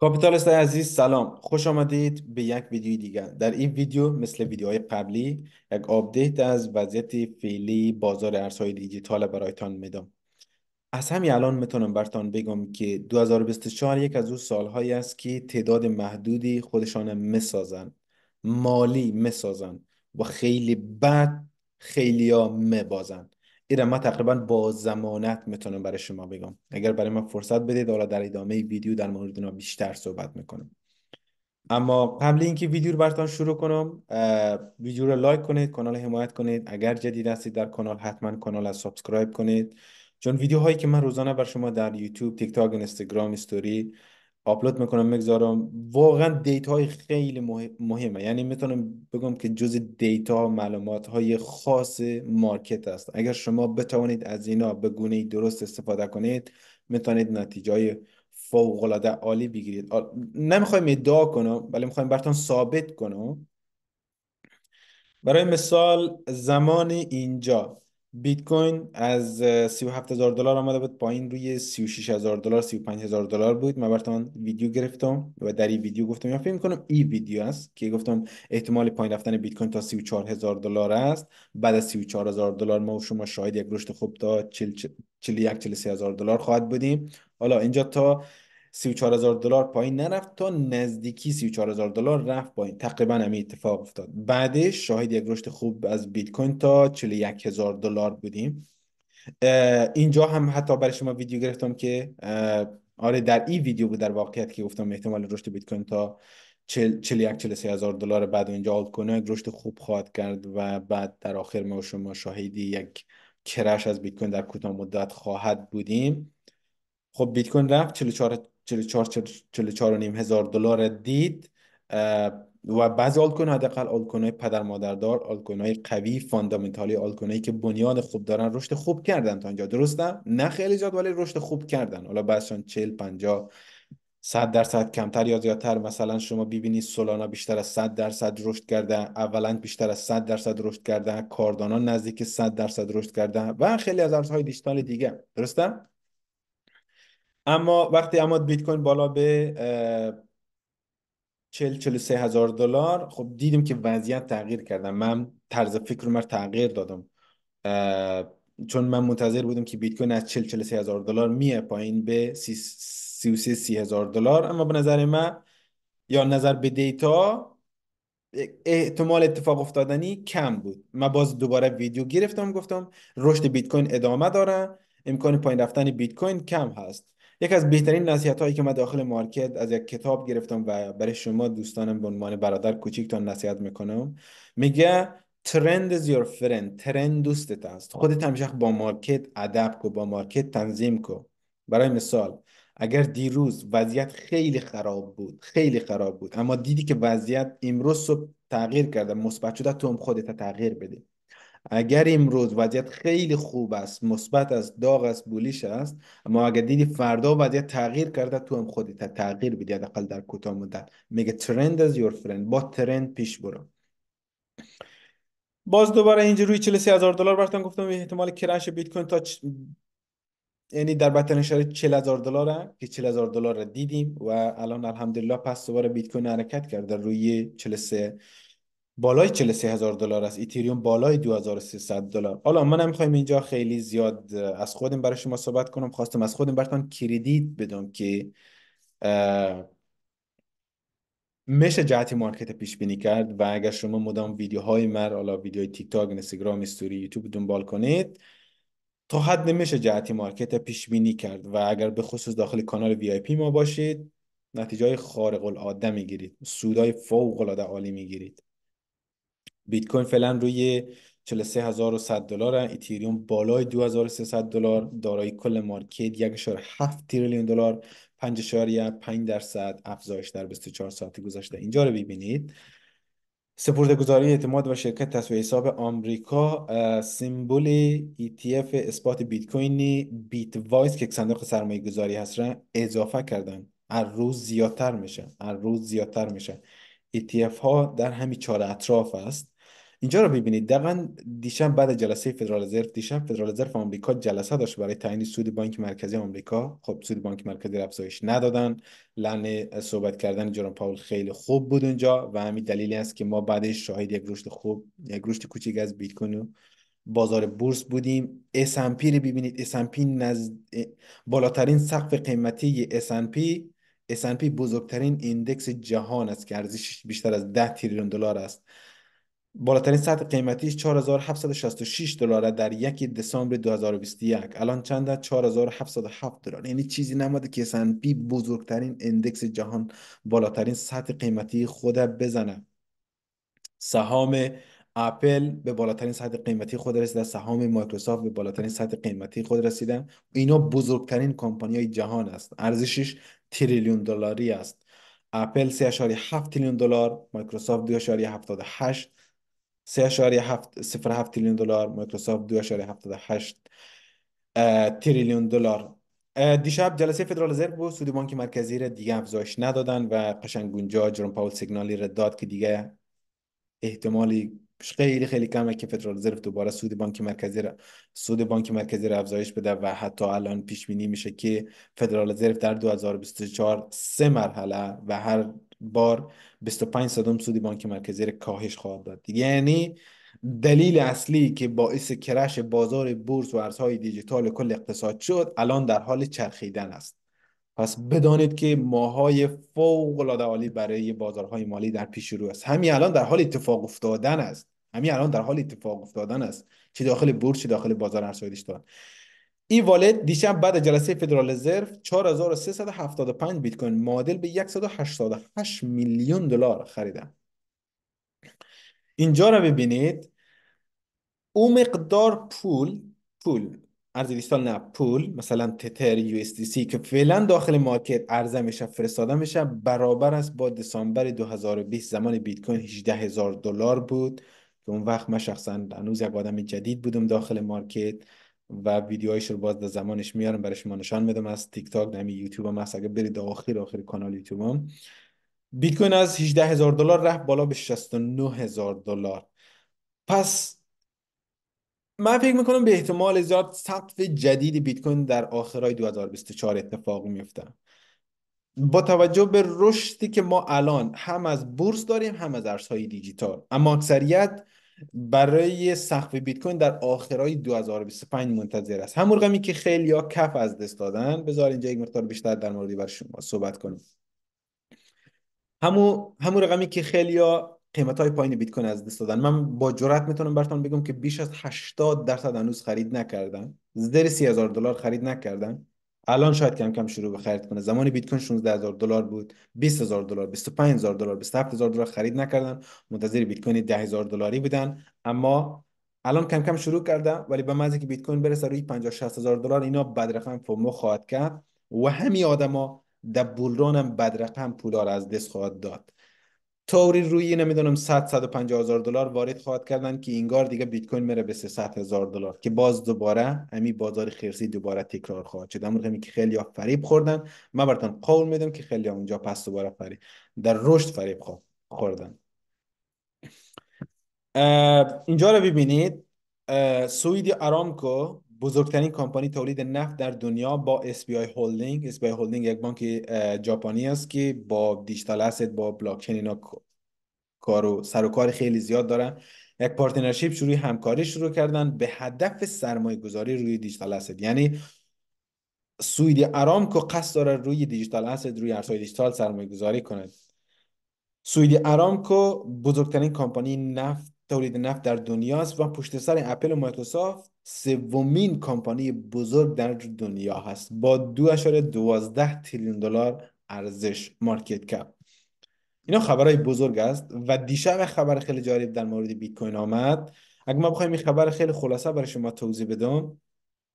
کاپیتالیست عزیز سلام خوش آمدید به یک ویدیو دیگر در این ویدیو مثل ویدیوهای قبلی یک آپدیت از وضعیت فعلی بازار ارزهای دیجیتال برایتان میدم از همین الان میتونم برتان بگم که 2024 یک از اون سالهایی است که تعداد محدودی خودشان میسازن مالی میسازن و خیلی بد خیلی ها میبازند ایره ما تقریبا با زمانت میتونم برای شما بگم اگر برای من فرصت بدید حالا در ادامه ویدیو در مورد اینا بیشتر صحبت میکنم اما قبل اینکه ویدیو رو براتون شروع کنم ویدیو رو لایک کنید کانال حمایت کنید اگر جدید هستید در کانال حتما کانال رو سابسکرایب کنید چون ویدیوهایی که من روزانه بر شما در یوتیوب تیک تاک اینستاگرام استوری آپلود میکنم میگذارم واقعا دیتا های خیلی مهمه یعنی میتونم بگم که جز دیتا معلومات های خاص مارکت است اگر شما بتوانید از اینا به گونه درست استفاده کنید میتونید نتیجه های فوق العاده عالی بگیرید نمیخوایم ادعا کنم ولی میخوایم براتون ثابت کنم برای مثال زمان اینجا بیت کوین از 37000 دلار آمده بود پایین روی 36000 دلار 35000 دلار بود من براتون ویدیو گرفتم و در این ویدیو گفتم یا فکر می‌کنم این ویدیو است که گفتم احتمال پایین رفتن بیت کوین تا 34000 دلار است بعد از 34000 دلار ما و شما شاید یک رشد خوب تا 41 43000 دلار خواهد بودیم حالا اینجا تا 34000 دلار پایین نرفت تا نزدیکی 34000 دلار رفت پایین تقریبا همین اتفاق افتاد بعدش شاهد یک رشد خوب از بیت کوین تا هزار دلار بودیم اینجا هم حتی برای شما ویدیو گرفتم که آره در این ویدیو بود در واقعیت که گفتم احتمال رشد بیت کوین تا 41 43 هزار دلار بعد اینجا آلت کوین یک رشد خوب خواهد کرد و بعد در آخر ما شما شاهدی یک کرش از بیت کوین در کوتاه مدت خواهد بودیم خب بیت کوین رفت 44 44 44 نیم هزار دلار دید و بعضی آلتکوین حداقل آلتکوین های پدر مادردار آلتکوین های قوی فاندامنتالی آلتکوین هایی که بنیاد خوب دارن رشد خوب کردن تا اینجا درستم نه خیلی زیاد ولی رشد خوب کردن حالا بعضشان 40 50 صد درصد کمتر یا زیادتر مثلا شما ببینید سولانا بیشتر از 100 درصد رشد کرده اولا بیشتر از 100 درصد رشد کرده کاردانا نزدیک 100 درصد رشد کرده و خیلی از ارزهای دیجیتال دیگه درسته اما وقتی اما بیت کوین بالا به 40 43 هزار دلار خب دیدیم که وضعیت تغییر کردم من طرز فکر رو من تغییر دادم چون من منتظر بودم که بیت کوین از 40 43 هزار دلار میه پایین به 33 30 هزار دلار اما به نظر من یا نظر به دیتا احتمال اتفاق افتادنی کم بود من باز دوباره ویدیو گرفتم گفتم رشد بیت کوین ادامه داره امکان پایین رفتن بیت کوین کم هست یک از بهترین نصیحت هایی که من داخل مارکت از یک کتاب گرفتم و برای شما دوستانم به عنوان برادر کوچیکتان نصیحت میکنم میگه ترند از یور فرند ترند دوستت است خودت هم با مارکت ادب کو با مارکت تنظیم کو برای مثال اگر دیروز وضعیت خیلی خراب بود خیلی خراب بود اما دیدی که وضعیت امروز صبح تغییر کرده مثبت شده تو هم خودت تغییر بده اگر امروز وضعیت خیلی خوب است مثبت است داغ است بولیش است اما اگر دیدی فردا وضعیت تغییر کرده تو هم خودت تغییر بدی حداقل در کوتاه مدت میگه ترند از یور فرند با ترند پیش برو باز دوباره اینجا روی 43 هزار دلار براتون گفتم احتمال کرش بیت کوین تا یعنی در بطن اشاره 40000 هزار دلار که 40000 هزار دلار دیدیم و الان الحمدلله پس دوباره بیت کوین حرکت کرده روی 43 بالای 43 هزار دلار است ایتریوم بالای 2300 دلار حالا من نمیخوایم اینجا خیلی زیاد از خودم برای شما صحبت کنم خواستم از خودم براتون کردیت بدم که میشه جهت مارکت پیش بینی کرد و اگر شما مدام ویدیوهای مر حالا ویدیوهای تیک تاک اینستاگرام استوری یوتیوب دنبال کنید تا حد نمیشه جهت مارکت پیش بینی کرد و اگر به خصوص داخل کانال وی آی پی ما باشید نتیجه خارق العاده میگیرید سودای فوق العاده عالی میگیرید بیت کوین فعلا روی 43100 دلار اتریوم بالای 2300 دلار دارایی کل مارکت 1.7 تریلیون دلار 5.5 درصد افزایش در 24 ساعت گذشته اینجا رو ببینید سپرده گذاری اعتماد و شرکت تسویه حساب آمریکا سیمبول ETF اثبات بیت کوین بیت وایس که صندوق سرمایه گذاری هست را اضافه کردن از روز زیادتر میشه از روز زیادتر میشه ETF ها در همین چهار اطراف است اینجا رو ببینید دقیقا دیشب بعد جلسه فدرال رزرو دیشب فدرال رزرو آمریکا جلسه داشت برای تعیین سود بانک مرکزی آمریکا خب سود بانک مرکزی افزایش ندادن لن صحبت کردن جرام پاول خیلی خوب بود اونجا و همین دلیلی است که ما بعدش شاهد یک رشد خوب یک رشد کوچیک از بیت کوین بازار بورس بودیم پی رو ببینید پی نزد... بالاترین سقف قیمتی ام پی بزرگترین ایندکس جهان است که ارزشش بیشتر از 10 تریلیون دلار است بالاترین سطح قیمتیش 4766 دلار در یک دسامبر 2021 الان چنده 4707 دلار یعنی چیزی نماده که بی بزرگترین اندکس جهان بالاترین سطح قیمتی خود بزنه سهام اپل به بالاترین سطح قیمتی خود رسیده سهام مایکروسافت به بالاترین سطح قیمتی خود رسیده اینا بزرگترین کمپانی های جهان است ارزشش تریلیون دلاری است اپل 3.7 تریلیون دلار مایکروسافت 2.78 هفت تریلیون دلار مایکروسافت 2.78 تریلیون دلار دیشب جلسه فدرال رزرو بود سود بانک مرکزی را دیگه افزایش ندادن و قشنگ گونجا جرم پاول سیگنالی را داد که دیگه احتمالی خیلی خیلی کمه که فدرال رزرو دوباره سود بانک مرکزی را سود بانک مرکزی را افزایش بده و حتی الان پیش بینی میشه که فدرال رزرو در 2024 سه مرحله و هر بار 25 صدم سود بانک مرکزی را کاهش خواهد داد یعنی دلیل اصلی که باعث کرش بازار بورس و ارزهای دیجیتال کل اقتصاد شد الان در حال چرخیدن است پس بدانید که ماهای فوق العاده عالی برای بازارهای مالی در پیش رو است همین الان در حال اتفاق افتادن است همین الان در حال اتفاق افتادن است چه داخل بورس چه داخل بازار ارزهای دیجیتال ای والد دیشب بعد جلسه فدرال رزرو 4375 بیت کوین معادل به 188 میلیون دلار خریده اینجا رو ببینید او مقدار پول پول ارز دیجیتال نه پول مثلا تتر یو اس سی که فعلا داخل مارکت عرضه میشه فرستاده میشه برابر است با دسامبر 2020 زمان بیت کوین 18000 دلار بود که اون وقت من شخصا هنوز یک آدم جدید بودم داخل مارکت و ویدیوهایش رو باز در زمانش میارم برای شما نشان میدم از تیک تاک نمی یوتیوب هم هست اگه برید آخر آخر کانال یوتیوب هم بیت کوین از 18 هزار دلار رفت بالا به 69 هزار دلار پس من فکر میکنم به احتمال زیاد سقف جدید بیت کوین در آخرای 2024 اتفاق میفته با توجه به رشدی که ما الان هم از بورس داریم هم از ارزهای دیجیتال اما اکثریت برای سقف بیت کوین در آخرای 2025 منتظر است همون رقمی که خیلی ها کف از دست دادن بذار اینجا یک مقدار بیشتر در موردی بر شما صحبت کنیم همون همون رقمی که خیلی ها قیمت های پایین بیت کوین از دست دادن من با جرات میتونم براتون بگم که بیش از 80 درصد هنوز خرید نکردن زیر 30000 دلار خرید نکردن الان شاید کم کم شروع به خرید کنه زمانی بیت کوین 16000 دلار بود 20000 دلار 25000 دلار 27000 دلار خرید نکردن منتظر بیت کوین 10000 دلاری بودن اما الان کم کم شروع کرده ولی به معنی که بیت کوین برسه روی 50 60000 دلار اینا بد رقم فومو خواهد کرد و همین آدما در بولران هم بد پولا از دست خواهد داد طوری روی نمیدونم 100 150 هزار دلار وارد خواهد کردن که اینگار دیگه بیت کوین میره به 300 هزار دلار که باز دوباره همین بازار خرسی دوباره تکرار خواهد شد امروز که خیلی ها فریب خوردن من براتون قول میدم که خیلی ها اونجا پس دوباره فریب در رشد فریب خوردن اینجا رو ببینید سوئیدی آرامکو بزرگترین کمپانی تولید نفت در دنیا با SBI هولدینگ SBI هولدینگ یک بانک ژاپنی است که با دیجیتال اسید با بلاک چین اینا کار و سر و کار خیلی زیاد دارن یک پارتنرشیپ شروع همکاری شروع کردن به هدف سرمایه گذاری روی دیجیتال اسید یعنی سویدی ارامکو قصد داره روی دیجیتال اسید روی ارزهای دیجیتال سرمایه گذاری کنه سوئدی ارامکو بزرگترین کمپانی نفت تولید نفت در دنیا است و پشت سر اپل و مایکروسافت سومین کمپانی بزرگ در دنیا هست با 2.12 تریلیون دلار ارزش مارکت کپ اینا خبرای بزرگ است و دیشب خبر خیلی جالب در مورد بیت کوین آمد اگه ما بخوایم این خبر خیلی خلاصه برای شما توضیح بدم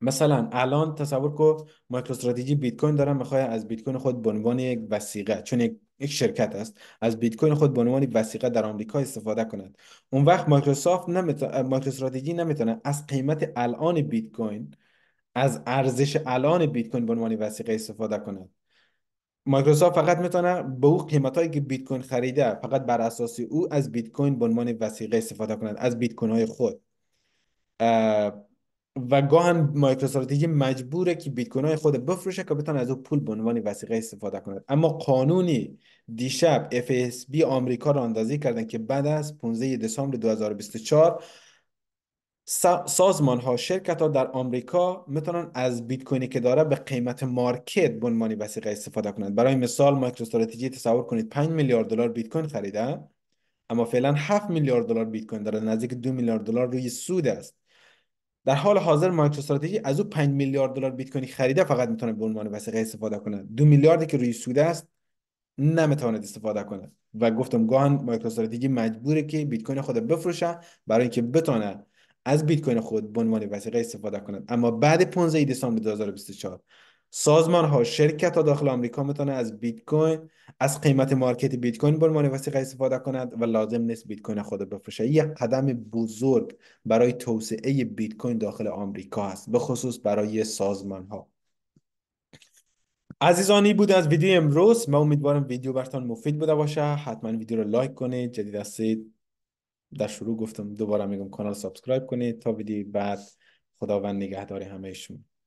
مثلا الان تصور کو مایکرو استراتژی بیت کوین داره میخوای از بیت کوین خود به عنوان یک وسیقه چون یک شرکت است از بیت کوین خود به عنوان وسیقه در آمریکا استفاده کند اون وقت مایکروسافت نمیتونه مایکرو نمیتونه از قیمت الان بیت کوین از ارزش الان بیت کوین به عنوان وسیقه استفاده کند مایکروسافت فقط میتونه به او قیمت هایی که بیت کوین خریده فقط بر اساس او از بیت کوین به عنوان وسیقه استفاده کنند از بیت کوین های خود و گاه مایکروسافت مجبوره که بیت کوین های خود بفروشه که بتونه از او پول به عنوان وسیقه استفاده کند اما قانونی دیشب FSB آمریکا را اندازی کردن که بعد از 15 دسامبر 2024 سازمان ها شرکت ها در آمریکا میتونن از بیت کوینی که داره به قیمت مارکت به عنوان وسیقه استفاده کنند برای مثال استراتژی تصور کنید 5 میلیارد دلار بیت کوین خریده اما فعلا 7 میلیارد دلار بیت کوین داره نزدیک 2 میلیارد دلار روی سود است در حال حاضر مایکروستراتژی از او 5 میلیارد دلار بیت کوین خریده فقط میتونه به عنوان وسیقه استفاده کنه 2 میلیاردی که روی سود است نمیتواند استفاده کنه و گفتم گاهن مایکروستراتژی مجبوره که بیت کوین خود بفروشه برای اینکه بتونه از بیت کوین خود به عنوان وسیقه استفاده کنند اما بعد 15 دسامبر 2024 سازمان ها شرکت ها داخل آمریکا میتونه از بیت کوین از قیمت مارکت بیت کوین به عنوان وسیقه استفاده کند و لازم نیست بیت کوین خود را یک قدم بزرگ برای توسعه بیت کوین داخل آمریکا است به خصوص برای سازمان ها عزیزانی بود از ویدیو امروز من امیدوارم ویدیو براتون مفید بوده باشه حتما ویدیو رو لایک کنید جدید هستید در شروع گفتم دوباره میگم کانال سابسکرایب کنید تا ویدیو بعد خداوند نگهداری همه شما